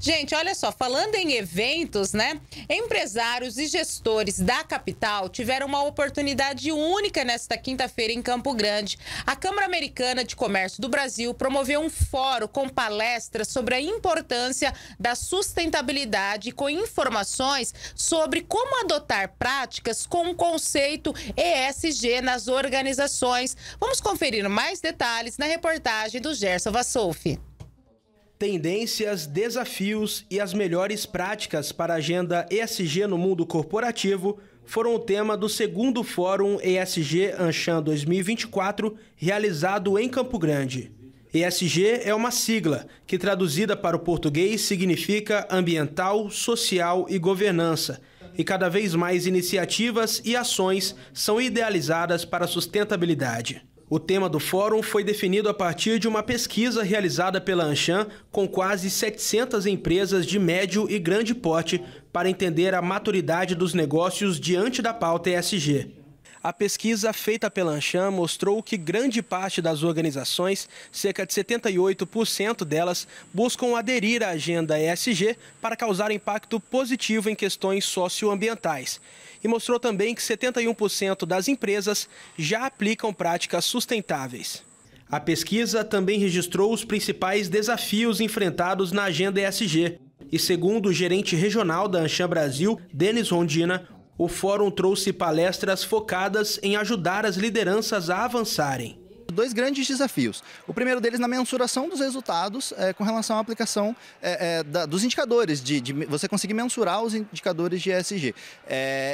Gente, olha só, falando em eventos, né? Empresários e gestores da capital tiveram uma oportunidade única nesta quinta-feira em Campo Grande. A Câmara Americana de Comércio do Brasil promoveu um fórum com palestras sobre a importância da sustentabilidade com informações sobre como adotar práticas com o conceito ESG nas organizações. Vamos conferir mais detalhes na reportagem do Gerson Vassolfi tendências, desafios e as melhores práticas para a agenda ESG no mundo corporativo foram o tema do segundo Fórum ESG Anchan 2024, realizado em Campo Grande. ESG é uma sigla que, traduzida para o português, significa ambiental, social e governança. E cada vez mais iniciativas e ações são idealizadas para a sustentabilidade. O tema do fórum foi definido a partir de uma pesquisa realizada pela Anchan com quase 700 empresas de médio e grande porte para entender a maturidade dos negócios diante da pauta ESG. A pesquisa feita pela Ancham mostrou que grande parte das organizações, cerca de 78% delas, buscam aderir à agenda ESG para causar impacto positivo em questões socioambientais. E mostrou também que 71% das empresas já aplicam práticas sustentáveis. A pesquisa também registrou os principais desafios enfrentados na agenda ESG. E segundo o gerente regional da Ancham Brasil, Denis Rondina, o fórum trouxe palestras focadas em ajudar as lideranças a avançarem dois grandes desafios. O primeiro deles na mensuração dos resultados é, com relação à aplicação é, é, da, dos indicadores, de, de, você conseguir mensurar os indicadores de ESG.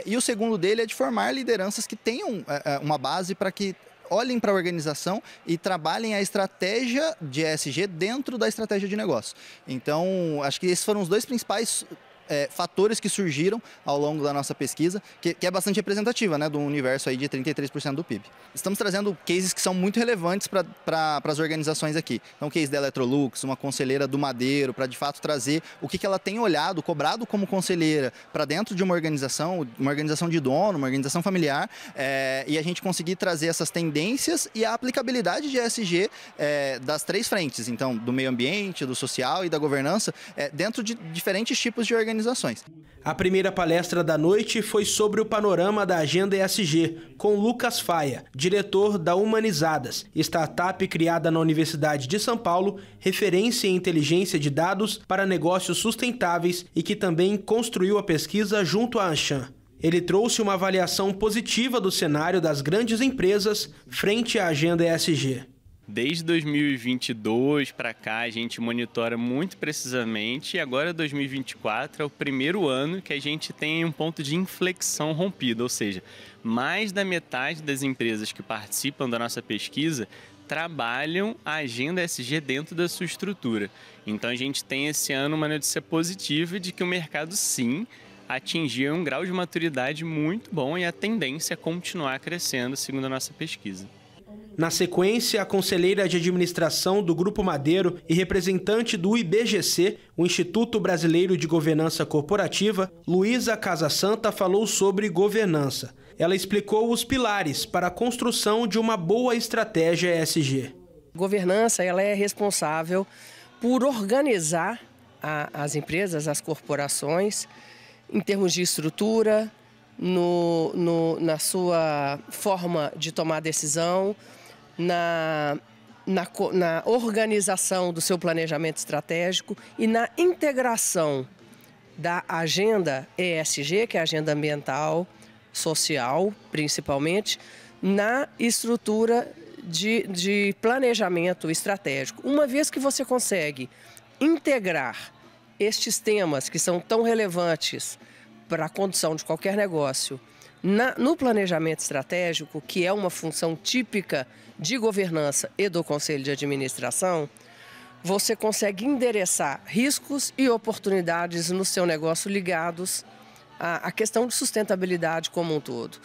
e o segundo dele é de formar lideranças que tenham uma base para que olhem para a organização e trabalhem a estratégia de ESG dentro da estratégia de negócio. Então, acho que esses foram os dois principais é, fatores que surgiram ao longo da nossa pesquisa, que, que é bastante representativa né, do universo aí de 33% do PIB. Estamos trazendo cases que são muito relevantes para as organizações aqui. Então, o case da Electrolux, uma conselheira do Madeiro, para de fato trazer o que, que ela tem olhado, cobrado como conselheira para dentro de uma organização, uma organização de dono, uma organização familiar, é, e a gente conseguir trazer essas tendências e a aplicabilidade de ESG é, das três frentes, então, do meio ambiente, do social e da governança, é, dentro de diferentes tipos de organização organizações. A primeira palestra da noite foi sobre o panorama da agenda ESG, com Lucas Faia, diretor da Humanizadas, startup criada na Universidade de São Paulo, referência em inteligência de dados para negócios sustentáveis e que também construiu a pesquisa junto à Anshan. Ele trouxe uma avaliação positiva do cenário das grandes empresas frente à agenda ESG. Desde 2022 para cá, a gente monitora muito precisamente e agora 2024 é o primeiro ano que a gente tem um ponto de inflexão rompido, ou seja, mais da metade das empresas que participam da nossa pesquisa trabalham a agenda SG dentro da sua estrutura. Então a gente tem esse ano uma notícia positiva de que o mercado sim atingiu um grau de maturidade muito bom e a tendência é continuar crescendo, segundo a nossa pesquisa. Na sequência, a conselheira de administração do Grupo Madeiro e representante do IBGC, o Instituto Brasileiro de Governança Corporativa, Luísa Casa Santa falou sobre governança. Ela explicou os pilares para a construção de uma boa estratégia ESG. Governança ela é responsável por organizar a, as empresas, as corporações, em termos de estrutura, no, no, na sua forma de tomar decisão, na, na, na organização do seu planejamento estratégico e na integração da agenda ESG, que é a agenda ambiental, social, principalmente, na estrutura de, de, planejamento estratégico. Uma vez que você consegue integrar estes temas que são tão relevantes para a condução de qualquer negócio na, no planejamento estratégico, que é uma função típica de governança e do conselho de administração, você consegue endereçar riscos e oportunidades no seu negócio ligados à, à questão de sustentabilidade como um todo.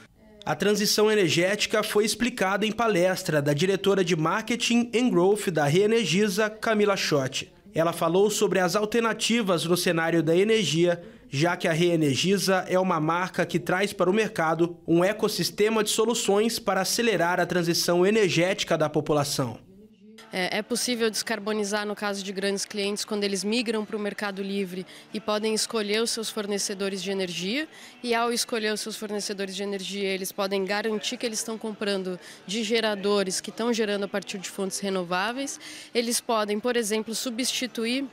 A transição energética foi explicada em palestra da diretora de Marketing and Growth da Reenergiza, Camila Schott. Ela falou sobre as alternativas no cenário da energia já que a Reenergiza é uma marca que traz para o mercado um ecossistema de soluções para acelerar a transição energética da população. É, é possível descarbonizar no caso de grandes clientes quando eles migram para o mercado livre e podem escolher os seus fornecedores de energia. E ao escolher os seus fornecedores de energia, eles podem garantir que eles estão comprando de geradores que estão gerando a partir de fontes renováveis. Eles podem, por exemplo, substituir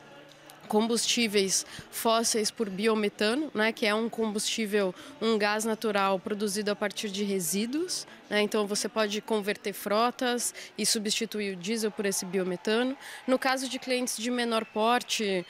combustíveis fósseis por biometano, né, que é um combustível, um gás natural produzido a partir de resíduos. Né, então você pode converter frotas e substituir o diesel por esse biometano. No caso de clientes de menor porte,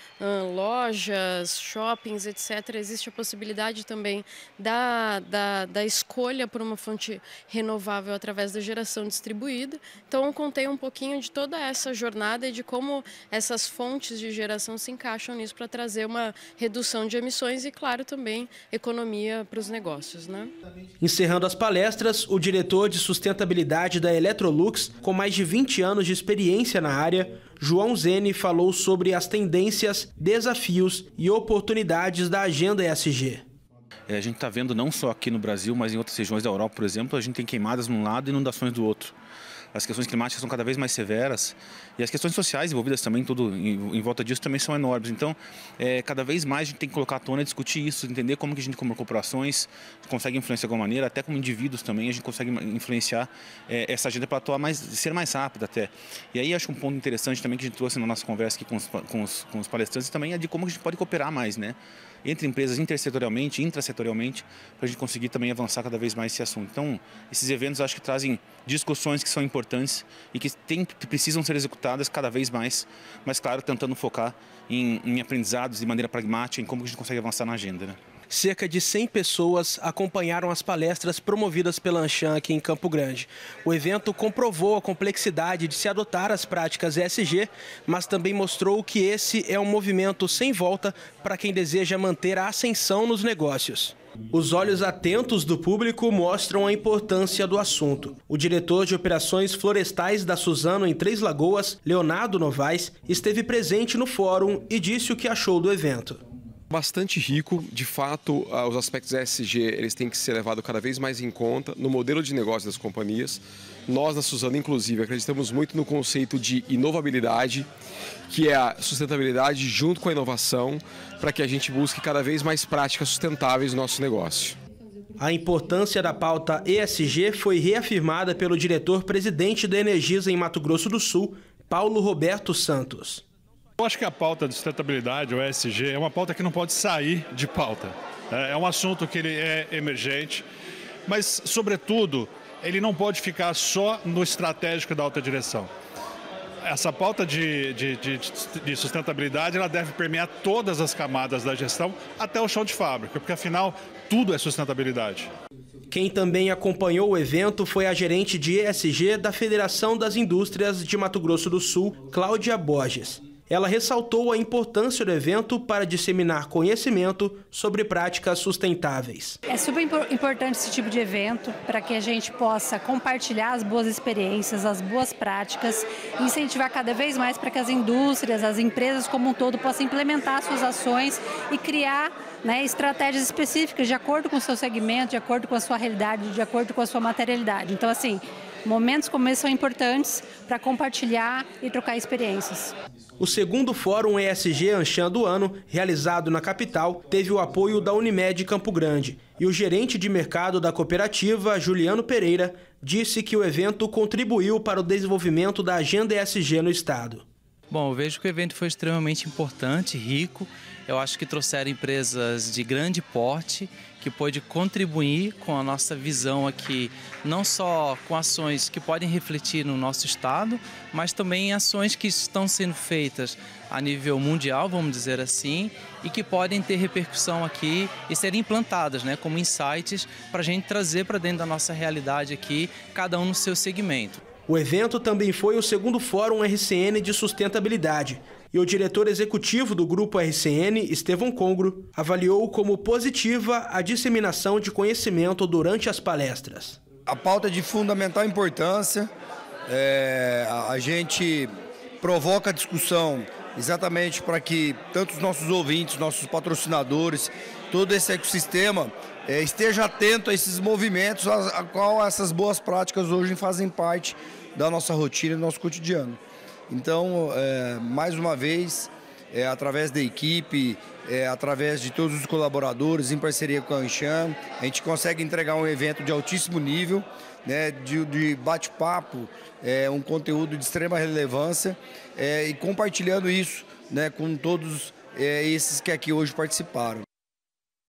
lojas, shoppings, etc., existe a possibilidade também da, da, da escolha por uma fonte renovável através da geração distribuída. Então contei um pouquinho de toda essa jornada e de como essas fontes de geração se encaixam nisso para trazer uma redução de emissões e, claro, também economia para os negócios. Né? Encerrando as palestras, o diretor de sustentabilidade da Electrolux, com mais de 20 anos de experiência na área, João Zene falou sobre as tendências, desafios e oportunidades da agenda ESG é, a gente está vendo não só aqui no Brasil, mas em outras regiões da Europa, por exemplo, a gente tem queimadas de um lado e inundações do outro as questões climáticas são cada vez mais severas e as questões sociais envolvidas também, tudo em, em volta disso, também são enormes. Então, é, cada vez mais a gente tem que colocar à tona, discutir isso, entender como que a gente, como corporações, consegue influenciar de alguma maneira, até como indivíduos também, a gente consegue influenciar é, essa agenda para atuar mais, ser mais rápida até. E aí, acho um ponto interessante também que a gente trouxe na nossa conversa aqui com os, com os, com os palestrantes também é de como a gente pode cooperar mais, né? entre empresas intersetorialmente, intrasetorialmente, para a gente conseguir também avançar cada vez mais esse assunto. Então, esses eventos acho que trazem discussões que são importantes importantes e que, tem, precisam ser executadas cada vez mais, mas claro, tentando focar em, em aprendizados de maneira pragmática, em como a gente consegue avançar na agenda. Né? cerca de 100 pessoas acompanharam as palestras promovidas pela Anshan aqui em Campo Grande. O evento comprovou a complexidade de se adotar as práticas ESG, mas também mostrou que esse é um movimento sem volta para quem deseja manter a ascensão nos negócios. Os olhos atentos do público mostram a importância do assunto. O diretor de operações florestais da Suzano em Três Lagoas, Leonardo Novaes, esteve presente no fórum e disse o que achou do evento bastante rico. De fato, ah, os aspectos ESG eles têm que ser levados cada vez mais em conta no modelo de negócio das companhias. Nós, na Suzano, inclusive, acreditamos muito no conceito de inovabilidade, que é a sustentabilidade junto com a inovação, para que a gente busque cada vez mais práticas sustentáveis no nosso negócio. A importância da pauta ESG foi reafirmada pelo diretor-presidente da Energisa em Mato Grosso do Sul, Paulo Roberto Santos. Eu acho que a pauta de sustentabilidade, o ESG, é uma pauta que não pode sair de pauta. É, é um assunto que ele é emergente, mas, sobretudo, ele não pode ficar só no estratégico da alta direção. Essa pauta de, de, de, de, sustentabilidade ela deve permear todas as camadas da gestão até o chão de fábrica, porque afinal tudo é sustentabilidade. Quem também acompanhou o evento foi a gerente de ESG da Federação das Indústrias de Mato Grosso do Sul, Cláudia Borges ela ressaltou a importância do evento para disseminar conhecimento sobre práticas sustentáveis. É super importante esse tipo de evento para que a gente possa compartilhar as boas experiências, as boas práticas, incentivar cada vez mais para que as indústrias, as empresas como um todo possam implementar suas ações e criar né, estratégias específicas de acordo com o seu segmento, de acordo com a sua realidade, de acordo com a sua materialidade. Então, assim, Momentos como esse são importantes para compartilhar e trocar experiências. O segundo Fórum ESG Anchan do ano, realizado na capital, teve o apoio da Unimed Campo Grande. E o gerente de mercado da cooperativa, Juliano Pereira, disse que o evento contribuiu para o desenvolvimento da agenda ESG no estado. Bom, eu vejo que o evento foi extremamente importante, rico eu acho que trouxeram empresas de grande porte que pôde contribuir com a nossa visão aqui, não só com ações que podem refletir no nosso estado, mas também em ações que estão sendo feitas a nível mundial, vamos dizer assim, e que podem ter repercussão aqui e serem implantadas, né, como insights para a gente trazer para dentro da nossa realidade aqui, cada um no seu segmento. O evento também foi o segundo Fórum RCN de Sustentabilidade, e o diretor executivo do grupo RCN, Estevão Congro, avaliou como positiva a disseminação de conhecimento durante as palestras. A pauta é de fundamental importância, é, a gente provoca discussão exatamente para que tanto os nossos ouvintes, nossos patrocinadores, todo esse ecossistema é, esteja atento a esses movimentos, a, a qual essas boas práticas hoje fazem parte da nossa rotina e do nosso cotidiano. Então, é, mais uma vez, é, através da equipe, é, através de todos os colaboradores, em parceria com a Anchan, a gente consegue entregar um evento de altíssimo nível, né, de, de bate-papo, é, um conteúdo de extrema relevância é, e compartilhando isso né, com todos é, esses que aqui hoje participaram.